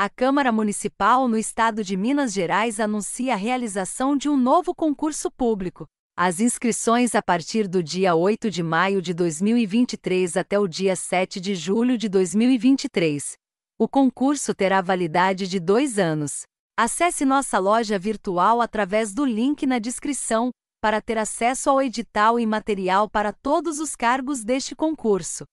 A Câmara Municipal no Estado de Minas Gerais anuncia a realização de um novo concurso público. As inscrições a partir do dia 8 de maio de 2023 até o dia 7 de julho de 2023. O concurso terá validade de dois anos. Acesse nossa loja virtual através do link na descrição para ter acesso ao edital e material para todos os cargos deste concurso.